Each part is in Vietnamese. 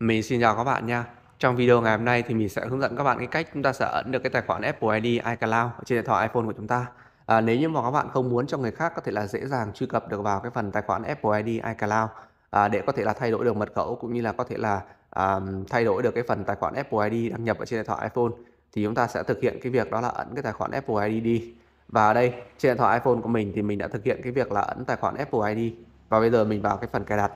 Mình xin chào các bạn nha. Trong video ngày hôm nay thì mình sẽ hướng dẫn các bạn cái cách chúng ta sẽ ấn được cái tài khoản Apple ID iCloud trên điện thoại iPhone của chúng ta. À, nếu như mà các bạn không muốn cho người khác có thể là dễ dàng truy cập được vào cái phần tài khoản Apple ID iCloud à, để có thể là thay đổi được mật khẩu cũng như là có thể là à, thay đổi được cái phần tài khoản Apple ID đăng nhập ở trên điện thoại iPhone thì chúng ta sẽ thực hiện cái việc đó là ấn cái tài khoản Apple ID đi. Và ở đây trên điện thoại iPhone của mình thì mình đã thực hiện cái việc là ấn tài khoản Apple ID và bây giờ mình vào cái phần cài đặt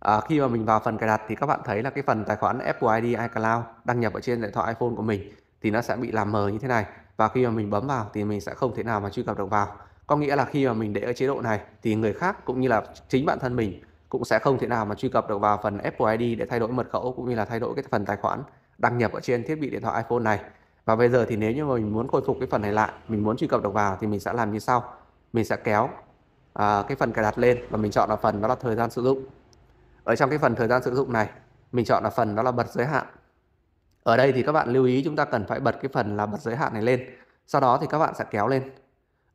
À, khi mà mình vào phần cài đặt thì các bạn thấy là cái phần tài khoản Apple ID iCloud đăng nhập ở trên điện thoại iPhone của mình thì nó sẽ bị làm mờ như thế này và khi mà mình bấm vào thì mình sẽ không thể nào mà truy cập được vào. Có nghĩa là khi mà mình để ở chế độ này thì người khác cũng như là chính bản thân mình cũng sẽ không thể nào mà truy cập được vào phần Apple ID để thay đổi mật khẩu cũng như là thay đổi cái phần tài khoản đăng nhập ở trên thiết bị điện thoại iPhone này. Và bây giờ thì nếu như mà mình muốn khôi phục cái phần này lại, mình muốn truy cập được vào thì mình sẽ làm như sau. Mình sẽ kéo à, cái phần cài đặt lên và mình chọn là phần đó là thời gian sử dụng ở trong cái phần thời gian sử dụng này mình chọn là phần đó là bật giới hạn ở đây thì các bạn lưu ý chúng ta cần phải bật cái phần là bật giới hạn này lên sau đó thì các bạn sẽ kéo lên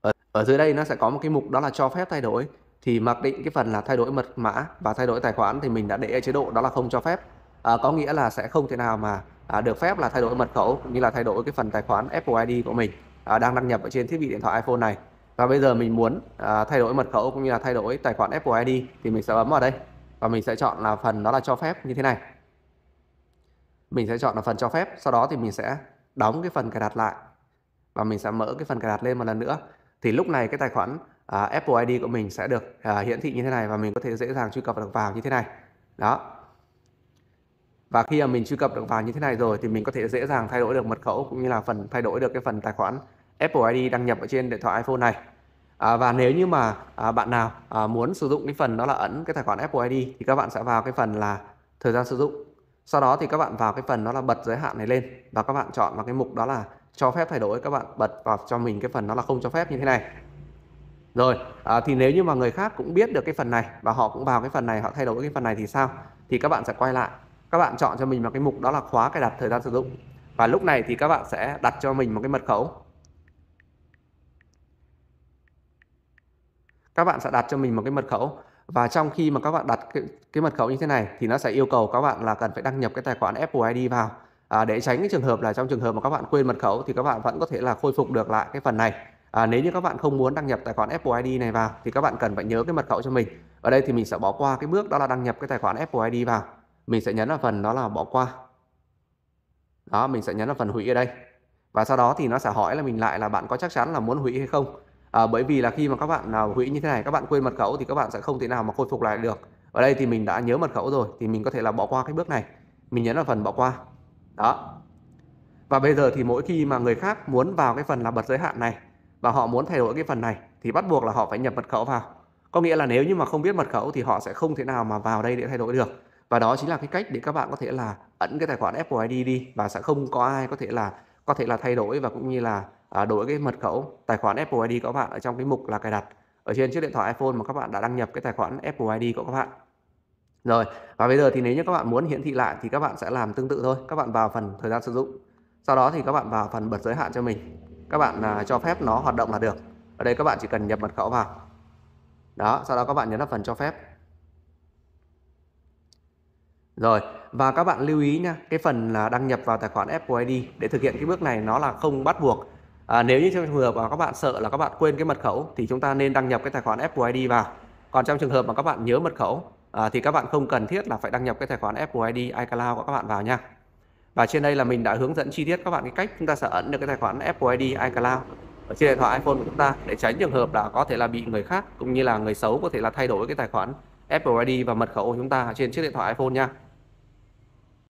ở, ở dưới đây nó sẽ có một cái mục đó là cho phép thay đổi thì mặc định cái phần là thay đổi mật mã và thay đổi tài khoản thì mình đã để ở chế độ đó là không cho phép à, có nghĩa là sẽ không thể nào mà à, được phép là thay đổi mật khẩu cũng như là thay đổi cái phần tài khoản Apple ID của mình à, đang đăng nhập ở trên thiết bị điện thoại iPhone này và bây giờ mình muốn à, thay đổi mật khẩu cũng như là thay đổi tài khoản Apple ID thì mình sẽ bấm vào đây và mình sẽ chọn là phần đó là cho phép như thế này mình sẽ chọn là phần cho phép sau đó thì mình sẽ đóng cái phần cài đặt lại và mình sẽ mở cái phần cài đặt lên một lần nữa thì lúc này cái tài khoản à, Apple ID của mình sẽ được à, hiển thị như thế này và mình có thể dễ dàng truy cập được vào như thế này đó và khi mà mình truy cập được vào như thế này rồi thì mình có thể dễ dàng thay đổi được mật khẩu cũng như là phần thay đổi được cái phần tài khoản Apple ID đăng nhập ở trên điện thoại iPhone này À, và nếu như mà à, bạn nào à, muốn sử dụng cái phần đó là ẩn cái tài khoản Apple ID thì các bạn sẽ vào cái phần là thời gian sử dụng. Sau đó thì các bạn vào cái phần đó là bật giới hạn này lên và các bạn chọn vào cái mục đó là cho phép thay đổi các bạn bật vào cho mình cái phần đó là không cho phép như thế này. Rồi, à, thì nếu như mà người khác cũng biết được cái phần này và họ cũng vào cái phần này họ thay đổi cái phần này thì sao? Thì các bạn sẽ quay lại. Các bạn chọn cho mình vào cái mục đó là khóa cài đặt thời gian sử dụng. Và lúc này thì các bạn sẽ đặt cho mình một cái mật khẩu các bạn sẽ đặt cho mình một cái mật khẩu và trong khi mà các bạn đặt cái, cái mật khẩu như thế này thì nó sẽ yêu cầu các bạn là cần phải đăng nhập cái tài khoản Apple ID vào à, để tránh cái trường hợp là trong trường hợp mà các bạn quên mật khẩu thì các bạn vẫn có thể là khôi phục được lại cái phần này à, nếu như các bạn không muốn đăng nhập tài khoản Apple ID này vào thì các bạn cần phải nhớ cái mật khẩu cho mình ở đây thì mình sẽ bỏ qua cái bước đó là đăng nhập cái tài khoản Apple ID vào mình sẽ nhấn vào phần đó là bỏ qua đó mình sẽ nhấn vào phần hủy ở đây và sau đó thì nó sẽ hỏi là mình lại là bạn có chắc chắn là muốn hủy hay không à, bởi vì là khi mà các bạn nào hủy như thế này các bạn quên mật khẩu thì các bạn sẽ không thể nào mà khôi phục lại được ở đây thì mình đã nhớ mật khẩu rồi thì mình có thể là bỏ qua cái bước này mình nhấn vào phần bỏ qua đó và bây giờ thì mỗi khi mà người khác muốn vào cái phần là bật giới hạn này và họ muốn thay đổi cái phần này thì bắt buộc là họ phải nhập mật khẩu vào có nghĩa là nếu như mà không biết mật khẩu thì họ sẽ không thể nào mà vào đây để thay đổi được và đó chính là cái cách để các bạn có thể là ẩn cái tài khoản Apple ID đi và sẽ không có ai có thể là có thể là thay đổi và cũng như là À, đổi cái mật khẩu tài khoản Apple ID của các bạn ở trong cái mục là cài đặt ở trên chiếc điện thoại iPhone mà các bạn đã đăng nhập cái tài khoản Apple ID của các bạn rồi và bây giờ thì nếu như các bạn muốn hiển thị lại thì các bạn sẽ làm tương tự thôi các bạn vào phần thời gian sử dụng sau đó thì các bạn vào phần bật giới hạn cho mình các bạn à, cho phép nó hoạt động là được ở đây các bạn chỉ cần nhập mật khẩu vào đó sau đó các bạn nhấn vào phần cho phép rồi và các bạn lưu ý nha cái phần là đăng nhập vào tài khoản Apple ID để thực hiện cái bước này nó là không bắt buộc à, nếu như trong trường hợp mà các bạn sợ là các bạn quên cái mật khẩu thì chúng ta nên đăng nhập cái tài khoản Apple ID vào còn trong trường hợp mà các bạn nhớ mật khẩu à, thì các bạn không cần thiết là phải đăng nhập cái tài khoản Apple ID iCloud của các bạn vào nha và trên đây là mình đã hướng dẫn chi tiết các bạn cái cách chúng ta sẽ ẩn được cái tài khoản Apple ID iCloud ở trên điện thoại iPhone của chúng ta để tránh trường hợp là có thể là bị người khác cũng như là người xấu có thể là thay đổi cái tài khoản Apple ID và mật khẩu của chúng ta trên chiếc điện thoại iPhone nha